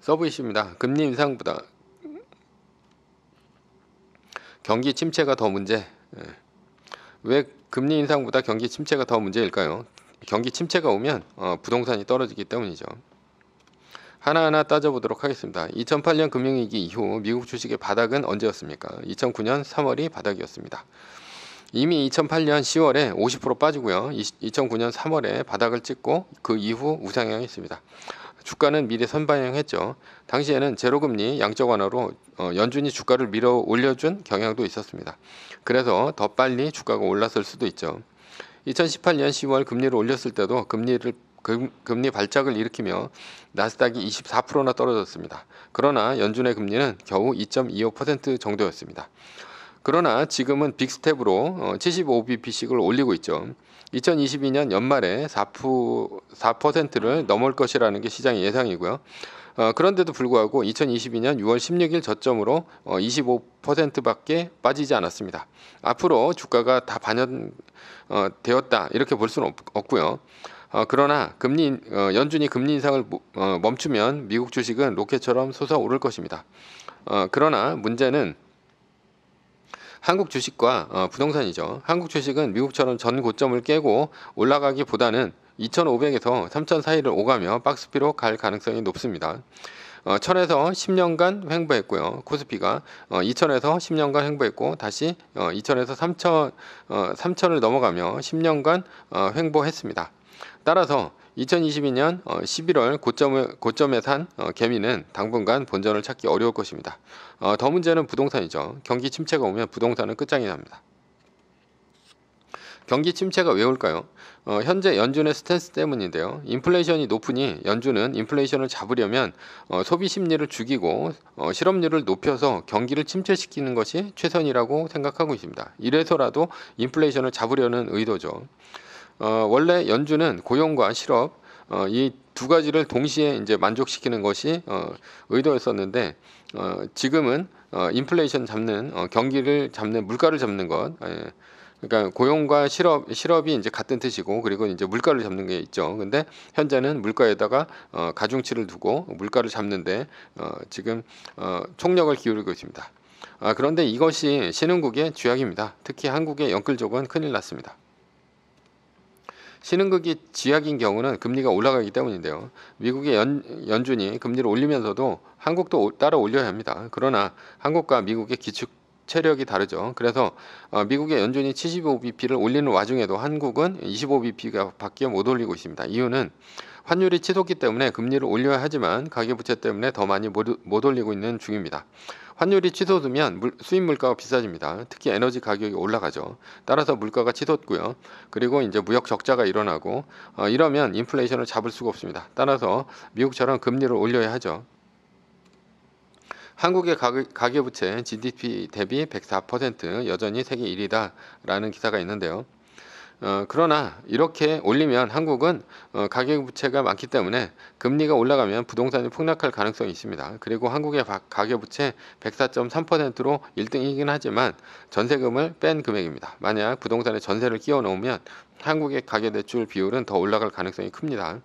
서브 이슈입니다. 금리 인상보다 경기 침체가 더 문제. 예. 왜 금리 인상보다 경기 침체가 더 문제일까요? 경기 침체가 오면 어, 부동산이 떨어지기 때문이죠. 하나하나 따져보도록 하겠습니다. 2008년 금융위기 이후 미국 주식의 바닥은 언제였습니까? 2009년 3월이 바닥이었습니다. 이미 2008년 10월에 50% 빠지고요. 2009년 3월에 바닥을 찍고 그 이후 우상향했습니다. 주가는 미리 선반영했죠. 당시에는 제로금리 양적 완화로 어, 연준이 주가를 밀어 올려준 경향도 있었습니다. 그래서 더 빨리 주가가 올랐을 수도 있죠. 2018년 10월 금리를 올렸을 때도 금리를 금, 금리 발작을 일으키며 나스닥이 24%나 떨어졌습니다. 그러나 연준의 금리는 겨우 2.25% 정도였습니다. 그러나 지금은 빅스텝으로 75bp씩을 어, 올리고 있죠. 2022년 연말에 4%, 4%를 넘을 것이라는 게 시장의 예상이고요. 어, 그런데도 불구하고 2022년 6월 16일 저점으로 어, 25%밖에 빠지지 않았습니다. 앞으로 주가가 다 반영되었다 어, 이렇게 볼 수는 없, 고요 어, 그러나 금리 어, 연준이 금리 인상을 어, 멈추면 미국 주식은 로켓처럼 솟아오를 것입니다. 어, 그러나 문제는 한국 주식과 어, 부동산이죠. 한국 주식은 미국처럼 전 고점을 깨고 올라가기보다는 2,500에서 3,000 사이를 오가며 박스피로 갈 가능성이 높습니다. 어, 1000에서 10년간 횡보했고요. 코스피가 어, 2000에서 10년간 횡보했고 다시 어, 2000에서 3000 어, 3000을 넘어가며 10년간 어, 횡보했습니다. 따라서 2022년 11월 고점을, 고점에 산 어, 개미는 당분간 본전을 찾기 어려울 것입니다. 어, 더 문제는 부동산이죠. 경기 침체가 오면 부동산은 끝장이 납니다. 경기 침체가 왜 올까요? 어, 현재 연준의 스탠스 때문인데요. 인플레이션이 높으니 연준은 인플레이션을 잡으려면 어, 소비 심리를 죽이고 어, 실업률을 높여서 경기를 침체시키는 것이 최선이라고 생각하고 있습니다. 이래서라도 인플레이션을 잡으려는 의도죠. 어, 원래 연주는 고용과 실업 어, 이 두 가지를 동시에 이제 만족시키는 것이 어, 의도였었는데 어, 지금은 어, 인플레이션 잡는 어, 경기를 잡는 물가를 잡는 것 예. 그러니까 고용과 실업 실업이 이제 같은 뜻이고 그리고 이제 물가를 잡는 게 있죠. 근데 현재는 물가에다가 어, 가중치를 두고 물가를 잡는데 어, 지금 어, 총력을 기울이고 있습니다. 아, 그런데 이것이 신흥국의 주약입니다 특히 한국의 연끌족은 큰일 났습니다. 신흥국이 지약인 경우는 금리가 올라가기 때문인데요. 미국의 연, 연준이 금리를 올리면서도 한국도 따라 올려야 합니다. 그러나 한국과 미국의 기축 체력이 다르죠. 그래서 어, 미국의 연준이 75bp를 올리는 와중에도 한국은 25bp가 밖에 못 올리고 있습니다. 이유는 환율이 치솟기 때문에 금리를 올려야 하지만 가계부채 때문에 더 많이 못 올리고 있는 중입니다. 환율이 치솟으면 수입 물가가 비싸집니다. 특히 에너지 가격이 올라가죠. 따라서 물가가 치솟고요. 그리고 이제 무역 적자가 일어나고 어, 이러면 인플레이션을 잡을 수가 없습니다. 따라서 미국처럼 금리를 올려야 하죠. 한국의 가계, 부채 GDP 대비 104% 여전히 세계 1위다라는 기사가 있는데요. 어, 그러나 이렇게 올리면 한국은 어, 가계부채가 많기 때문에 금리가 올라가면 부동산이 폭락할 가능성이 있습니다. 그리고 한국의 가계부채 104.3%로 1등이긴 하지만 전세금을 뺀 금액입니다. 만약 부동산에 전세를 끼워 놓으면 한국의 가계대출 비율은 더 올라갈 가능성이 큽니다.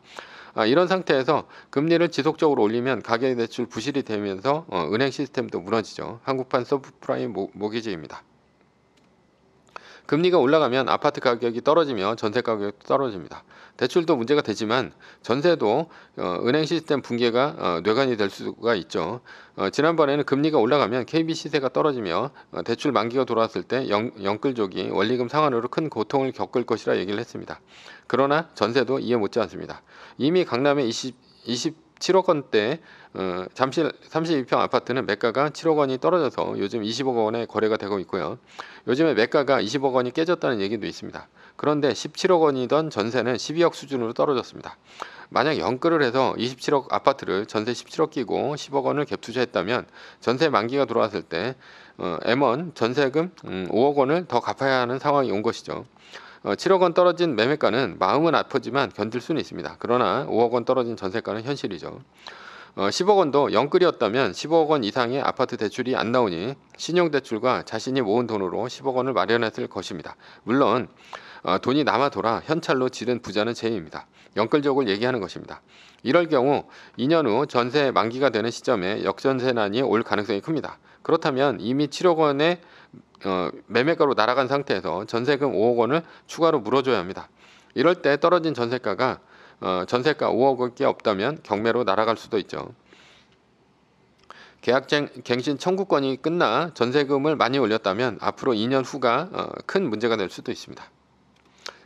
아, 이런 상태에서 금리를 지속적으로 올리면 가계대출 부실이 되면서 어, 은행 시스템도 무너지죠. 한국판 서브프라임 모, 모기지입니다. 금리가 올라가면 아파트 가격이 떨어지며 전세 가격도 떨어집니다. 대출도 문제가 되지만 전세도 어, 은행 시스템 붕괴가 어, 뇌관이 될 수가 있죠. 어, 지난번에는 금리가 올라가면 KB 시세가 떨어지며 어, 대출 만기가 돌아왔을 때 영, 영끌족이 원리금 상환으로 큰 고통을 겪을 것이라 얘기를 했습니다. 그러나 전세도 이해 못지 않습니다. 이미 강남의 20, 20 7억 원대 어, 잠실 32평 아파트는 매가가 7억 원이 떨어져서 요즘 20억 원에 거래가 되고 있고요. 요즘에 매가가 20억 원이 깨졌다는 얘기도 있습니다. 그런데 17억 원이던 전세는 12억 수준으로 떨어졌습니다. 만약 연끌을 해서 27억 아파트를 전세 17억 끼고 10억 원을 갭 투자했다면 전세 만기가 돌아왔을 때 어, M1 전세금 음, 5억 원을 더 갚아야 하는 상황이 온 것이죠. 7억 어, 원 떨어진 매매가는 마음은 아프지만 견딜 수는 있습니다. 그러나 5억 원 떨어진 전세가는 현실이죠. 10억 어, 원도 영끌이었다면 1 0억원 이상의 아파트 대출이 안 나오니 신용대출과 자신이 모은 돈으로 10억 원을 마련했을 것입니다. 물론 어, 돈이 남아 돌아 현찰로 지른 부자는 제입니다. 영끌족을 얘기하는 것입니다. 이럴 경우 2년 후 전세 만기가 되는 시점에 역전세난이 올 가능성이 큽니다. 그렇다면 이미 7억 원의 어, 매매가로 날아간 상태에서 전세금 5억 원을 추가로 물어줘야 합니다. 이럴 때 떨어진 전세가가 어, 전세가 5억 원이 없다면 경매로 날아갈 수도 있죠. 계약갱신 청구권이 끝나 전세금을 많이 올렸다면 앞으로 2년 후가 어, 큰 문제가 될 수도 있습니다.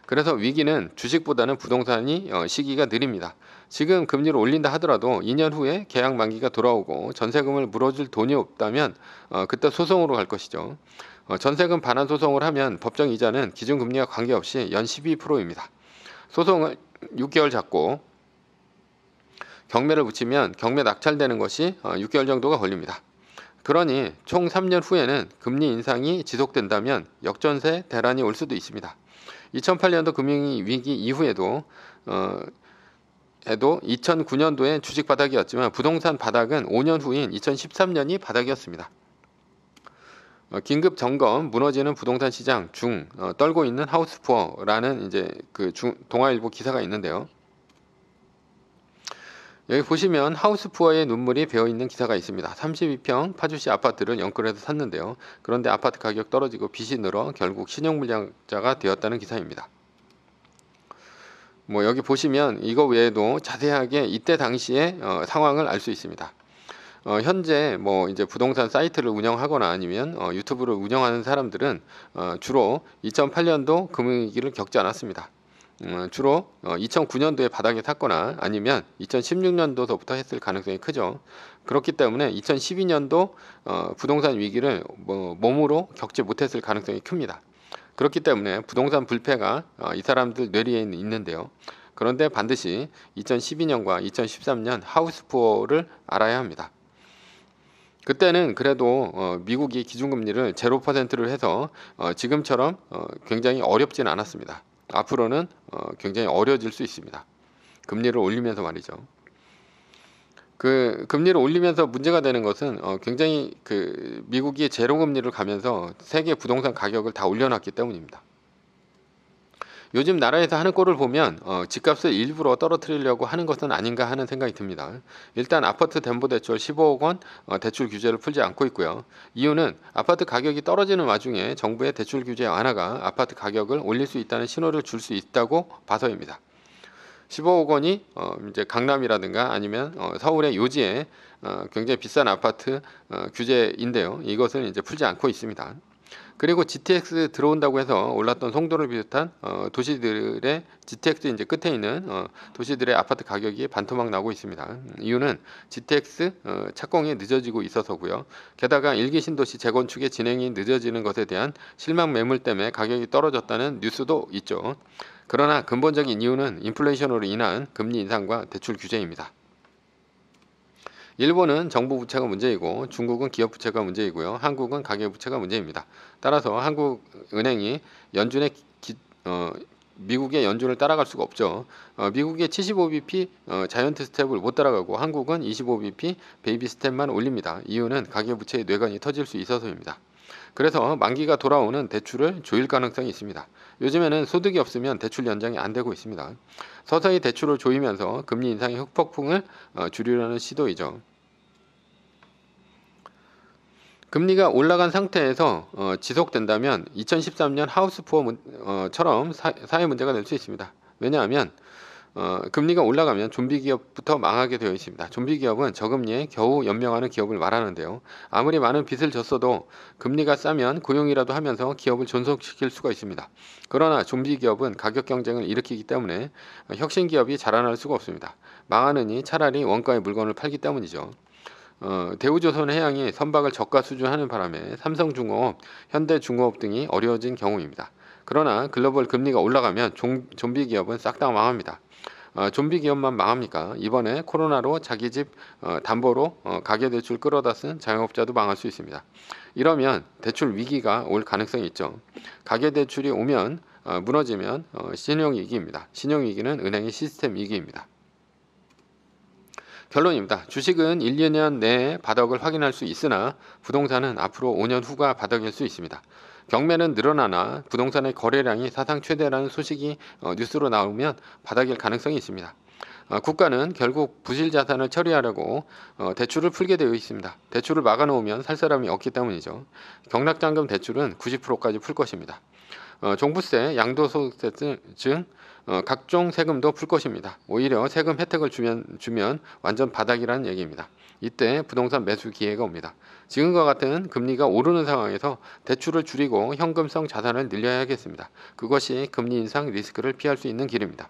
그래서 위기는 주식보다는 부동산이 어, 시기가 느립니다. 지금 금리를 올린다 하더라도 2년 후에 계약 만기가 돌아오고 전세금을 물어줄 돈이 없다면 어, 그때 소송으로 갈 것이죠. 어, 전세금 반환 소송을 하면 법정 이자는 기준금리와 관계없이 연 12%입니다. 소송을 6개월 잡고 경매를 붙이면 경매 낙찰되는 것이 6개월 어, 정도가 걸립니다. 그러니 총 3년 후에는 금리 인상이 지속된다면 역전세 대란이 올 수도 있습니다. 2008년도 금융위기 이후에도 어, 에도 2 0 0 9년도에 주식 바닥이었지만 부동산 바닥은 5년 후인 2013년이 바닥이었습니다. 어, 긴급 점검 무너지는 부동산 시장 중 어, 떨고 있는 하우스푸어라는 이제 그 중, 동아일보 기사가 있는데요. 여기 보시면 하우스푸어의 눈물이 배어 있는 기사가 있습니다. 32평 파주시 아파트를 연끌해서 샀는데요. 그런데 아파트 가격 떨어지고 빚이 늘어 결국 신용불량자가 되었다는 기사입니다. 뭐 여기 보시면 이거 외에도 자세하게 이때 당시의 어, 상황을 알 수 있습니다. 어, 현재 뭐 이제 부동산 사이트를 운영하거나 아니면 어, 유튜브를 운영하는 사람들은 어, 주로 2008년도 금융위기를 겪지 않았습니다. 음, 주로 어, 2009년도에 바닥에 탔거나 아니면 2016년도서부터 했을 가능성이 크죠. 그렇기 때문에 2012년도 어, 부동산 위기를 뭐, 몸으로 겪지 못했을 가능성이 큽니다. 그렇기 때문에 부동산 불패가 어, 이 사람들 뇌리에 있는데요. 그런데 반드시 2012년과 2013년 하우스푸어를 알아야 합니다. 그때는 그래도 어, 미국이 기준금리를 0로 해서 어, 지금처럼 굉장히 어렵진 않았습니다. 앞으로는 굉장히 어려질 수 있습니다. 금리를 올리면서 말이죠. 그 금리를 올리면서 문제가 되는 것은 어, 굉장히 그 미국이 제로 금리를 가면서 세계 부동산 가격을 다 올려놨기 때문입니다. 요즘 나라에서 하는 꼴을 보면 어, 집값을 일부러 떨어뜨리려고 하는 것은 아닌가 하는 생각이 듭니다. 일단 아파트 담보 대출 15억 원 어, 대출 규제를 풀지 않고 있고요. 이유는 아파트 가격이 떨어지는 와중에 정부의 대출 규제 완화가 아파트 가격을 올릴 수 있다는 신호를 줄 수 있다고 봐서입니다. 15억 원이 어, 이제 강남이라든가 아니면 어, 서울의 요지에 어, 굉장히 비싼 아파트 어, 규제인데요. 이것은 이제 풀지 않고 있습니다. 그리고 GTX 들어온다고 해서 올랐던 송도를 비롯한 어, 도시들의 GTX 이제 끝에 있는 어, 도시들의 아파트 가격이 반토막 나고 있습니다. 음, 이유는 GTX 어, 착공이 늦어지고 있어서고요. 게다가 일기 신도시 재건축의 진행이 늦어지는 것에 대한 실망 매물 때문에 가격이 떨어졌다는 뉴스도 있죠. 그러나 근본적인 이유는 인플레이션으로 인한 금리 인상과 대출 규제입니다. 일본은 정부 부채가 문제이고 중국은 기업 부채가 문제이고요. 한국은 가계 부채가 문제입니다. 따라서 한국 은행이 연준의 기, 어, 미국의 연준을 따라갈 수가 없죠. 어, 미국의 75bp 어, 자이언트 스텝을 못 따라가고 한국은 25bp 베이비 스텝만 올립니다. 이유는 가계 부채의 뇌관이 터질 수 있어서입니다. 그래서 만기가 돌아오는 대출을 조일 가능성이 있습니다. 요즘에는 소득이 없으면 대출 연장이 안 되고 있습니다. 서서히 대출을 조이면서 금리 인상의 흑폭풍을 어, 줄이려는 시도이죠. 금리가 올라간 상태에서 어, 지속된다면 2013년 하우스 푸어처럼 어, 사회 문제가 될 수 있습니다. 왜냐하면 어, 금리가 올라가면 좀비 기업부터 망하게 되어 있습니다. 좀비 기업은 저금리에 겨우 연명하는 기업을 말하는데요. 아무리 많은 빚을 졌어도 금리가 싸면 고용이라도 하면서 기업을 존속시킬 수가 있습니다. 그러나 좀비 기업은 가격 경쟁을 일으키기 때문에 혁신 기업이 자라날 수가 없습니다. 망하느니 차라리 원가의 물건을 팔기 때문이죠. 어, 대우조선해양이 선박을 저가 수준하는 바람에 삼성중공업, 현대중공업 등이 어려워진 경우입니다. 그러나 글로벌 금리가 올라가면 종, 좀비 기업은 싹 다 망합니다. 어, 좀비 기업만 망합니까? 이번에 코로나로 자기 집 어, 담보로 어, 가계대출 끌어다 쓴 자영업자도 망할 수 있습니다. 이러면 대출 위기가 올 가능성이 있죠. 가계대출이 오면 어, 무너지면 어, 신용위기입니다. 신용위기는 은행의 시스템 위기입니다. 결론입니다. 주식은 1, 2년 내에 바닥을 확인할 수 있으나 부동산은 앞으로 5년 후가 바닥일 수 있습니다. 경매는 늘어나나 부동산의 거래량이 사상 최대라는 소식이 어, 뉴스로 나오면 바닥일 가능성이 있습니다. 어, 국가는 결국 부실 자산을 처리하려고 어, 대출을 풀게 되어 있습니다. 대출을 막아놓으면 살 사람이 없기 때문이죠. 경락장금 대출은 90%까지 풀 것입니다. 어, 종부세, 양도소득세 등 어, 각종 세금도 풀 것입니다. 오히려 세금 혜택을 주면, 주면 완전 바닥이라는 얘기입니다. 이때 부동산 매수 기회가 옵니다. 지금과 같은 금리가 오르는 상황에서 대출을 줄이고 현금성 자산을 늘려야겠습니다. 그것이 금리 인상 리스크를 피할 수 있는 길입니다.